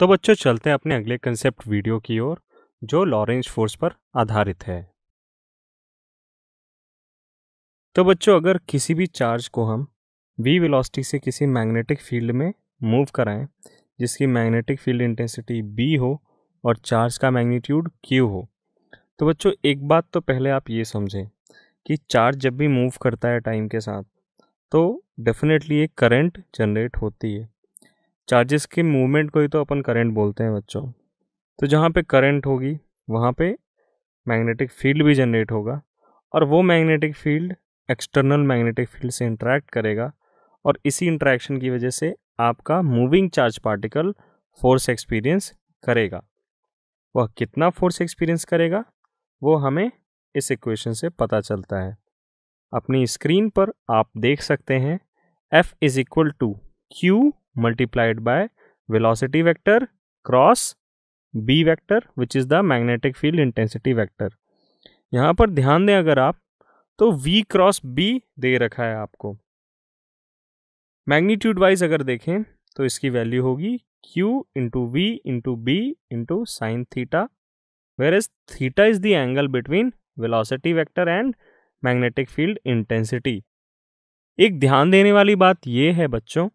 तो बच्चों चलते हैं अपने अगले कंसेप्ट वीडियो की ओर जो लॉरेंज फोर्स पर आधारित है तो बच्चों अगर किसी भी चार्ज को हम वी वेलोसिटी से किसी मैग्नेटिक फील्ड में मूव कराएं जिसकी मैग्नेटिक फील्ड इंटेंसिटी बी हो और चार्ज का मैग्नीट्यूड क्यू हो तो बच्चों एक बात तो पहले आप ये समझें कि चार्ज जब भी मूव करता है टाइम के साथ तो डेफिनेटली एक करंट जनरेट होती है चार्जेस के मूवमेंट को ही तो अपन करंट बोलते हैं बच्चों तो जहाँ पे करंट होगी वहाँ पे मैग्नेटिक फील्ड भी जनरेट होगा और वो magnetic field external magnetic field से इंटरेक्ट करेगा और इसी इंट्रैक्शन की वजह से आपका moving charge particle force experience करेगा वह कितना फोर्स एक्सपीरियंस करेगा वो हमें इस इक्वेशन से पता चलता है अपनी स्क्रीन पर आप देख सकते हैं F is equal to Q multiplied by velocity vector cross B vector which is the magnetic field intensity vector यहाँ पर ध्यान दें अगर आप तो v क्रॉस b दे रखा है आपको मैग्नीट्यूड वाइज अगर देखें तो इसकी वैल्यू होगी q into V into B into sine theta where is theta is the angle between velocity vector and magnetic field intensity एक ध्यान देने वाली बात यह है बच्चों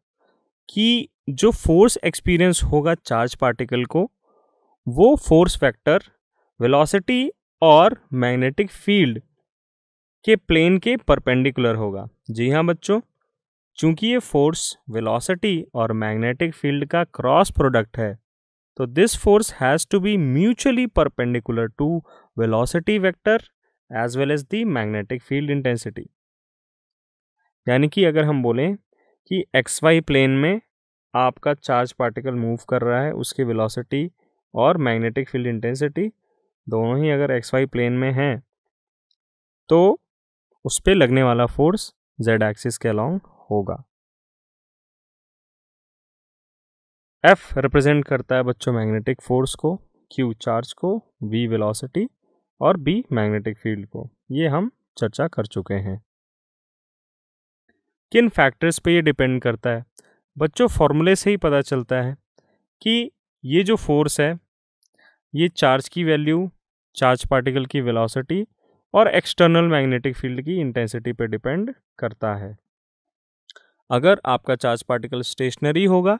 कि जो फोर्स एक्सपीरियंस होगा चार्ज पार्टिकल को वो फोर्स फैक्टर वेलोसिटी और मैग्नेटिक फील्ड के प्लेन के परपेंडिकुलर होगा जी हाँ बच्चों चूंकि ये फोर्स वेलोसिटी और मैग्नेटिक फील्ड का क्रॉस प्रोडक्ट है तो this force has to be mutually perpendicular to velocity vector as well as the magnetic field intensity यानी कि अगर हम बोलें कि एक्स वाई प्लेन में आपका चार्ज पार्टिकल मूव कर रहा है उसकी वेलोसिटी और मैग्नेटिक फील्ड इंटेंसिटी दोनों ही अगर एक्स वाई प्लेन में हैं तो उस पर लगने वाला फोर्स जेड एक्सिस के अलॉन्ग होगा एफ रिप्रेजेंट करता है बच्चों मैग्नेटिक फोर्स को क्यू चार्ज को वी वेलोसिटी और बी मैग्नेटिक फील्ड को ये हम चर्चा कर चुके हैं किन फैक्टर्स पे ये डिपेंड करता है बच्चों फॉर्मूले से ही पता चलता है कि ये जो फोर्स है ये चार्ज की वैल्यू चार्ज पार्टिकल की वेलोसिटी और एक्सटर्नल मैग्नेटिक फील्ड की इंटेंसिटी पे डिपेंड करता है अगर आपका चार्ज पार्टिकल स्टेशनरी होगा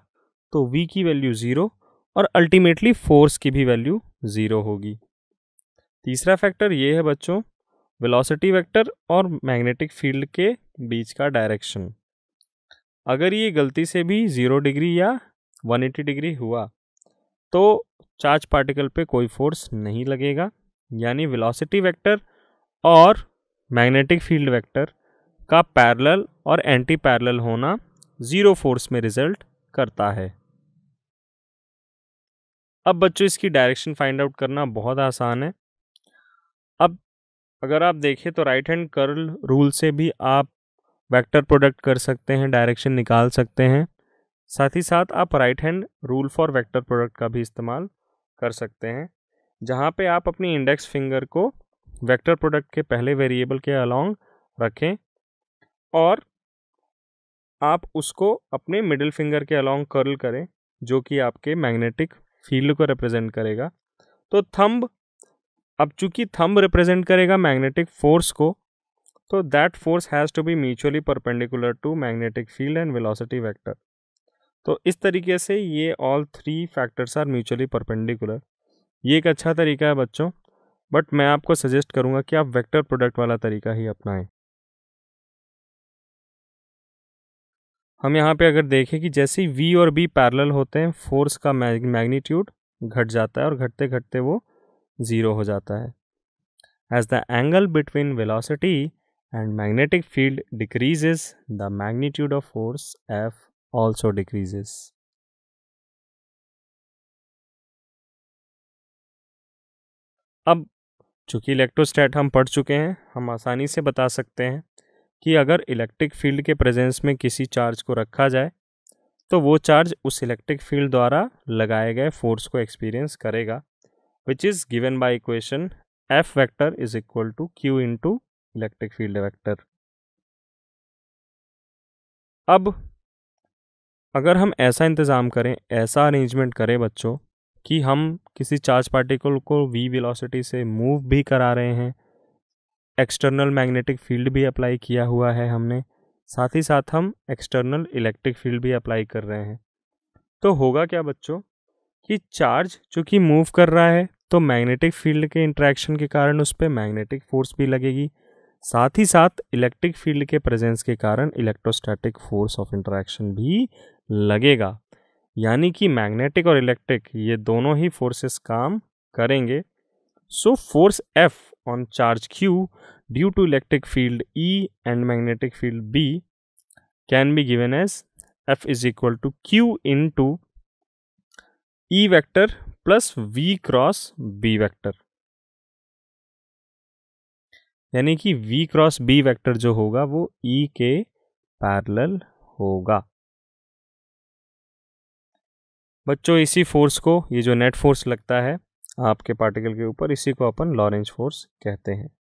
तो वी की वैल्यू ज़ीरो और अल्टीमेटली फोर्स की भी वैल्यू ज़ीरो होगी तीसरा फैक्टर ये है बच्चों वेलोसिटी वेक्टर और मैग्नेटिक फील्ड के बीच का डायरेक्शन अगर ये गलती से भी ज़ीरो डिग्री या 180 डिग्री हुआ तो चार्ज पार्टिकल पे कोई फोर्स नहीं लगेगा यानी वेलोसिटी वेक्टर और मैग्नेटिक फील्ड वेक्टर का पैरेलल और एंटी पैरेलल होना ज़ीरो फोर्स में रिजल्ट करता है अब बच्चों इसकी डायरेक्शन फाइंड आउट करना बहुत आसान है अब अगर आप देखें तो राइट हैंड कर्ल रूल से भी आप वेक्टर प्रोडक्ट कर सकते हैं डायरेक्शन निकाल सकते हैं साथ ही साथ आप right hand rule for vector product का भी इस्तेमाल कर सकते हैं जहाँ पे आप अपनी इंडेक्स फिंगर को वेक्टर प्रोडक्ट के पहले वेरिएबल के अलोंग रखें और आप उसको अपने मिडिल फिंगर के अलोंग कर्ल करें जो कि आपके मैग्नेटिक फील्ड को रिप्रेजेंट करेगा तो थंब अब चूंकि थंब रिप्रेजेंट करेगा मैग्नेटिक फोर्स को तो that force has to be mutually perpendicular to magnetic field and velocity vector तो इस तरीके से ये all three factors are mutually perpendicular ये एक अच्छा तरीका है बच्चों बट मैं आपको सजेस्ट करूँगा कि आप वेक्टर प्रोडक्ट वाला तरीका ही अपनाएं हम यहाँ पे अगर देखें कि जैसे वी और बी पैरल होते हैं फोर्स का मैग्नीट्यूड घट जाता है और घटते घटते वो ज़ीरो हो जाता है as the angle between velocity and magnetic field decreases, the magnitude of force F also decreases. अब चूंकि इलेक्ट्रोस्टैट हम पढ़ चुके हैं हम आसानी से बता सकते हैं कि अगर इलेक्ट्रिक फील्ड के प्रेजेंस में किसी चार्ज को रखा जाए तो वो चार्ज उस इलेक्ट्रिक फील्ड द्वारा लगाए गए फोर्स को एक्सपीरियंस करेगा which is given by equation F vector is equal to Q into electric field vector अब अगर हम ऐसा इंतज़ाम करें ऐसा अरेंजमेंट करें बच्चों कि हम किसी चार्ज पार्टिकल को वी वेलोसिटी से मूव भी करा रहे हैं एक्सटर्नल मैग्नेटिक फील्ड भी अप्लाई किया हुआ है हमने साथ ही साथ हम एक्सटर्नल इलेक्ट्रिक फील्ड भी अप्लाई कर रहे हैं तो होगा क्या बच्चों कि चार्ज चूँकि मूव कर रहा है तो मैग्नेटिक फील्ड के इंट्रैक्शन के कारण उस पर मैग्नेटिक फोर्स भी लगेगी साथ ही साथ इलेक्ट्रिक फील्ड के प्रेजेंस के कारण इलेक्ट्रोस्टैटिक फोर्स ऑफ इंटरेक्शन भी लगेगा यानी कि मैग्नेटिक और इलेक्ट्रिक ये दोनों ही फोर्सेस काम करेंगे so force F on charge Q due to electric field E and magnetic field B can be given as F is equal to Q into E vector plus V cross B vector यानी कि v cross b vector जो होगा वो e के parallel होगा बच्चों इसी force को ये जो नेट फोर्स लगता है आपके पार्टिकल के ऊपर इसी को अपन लॉरेंज फोर्स कहते हैं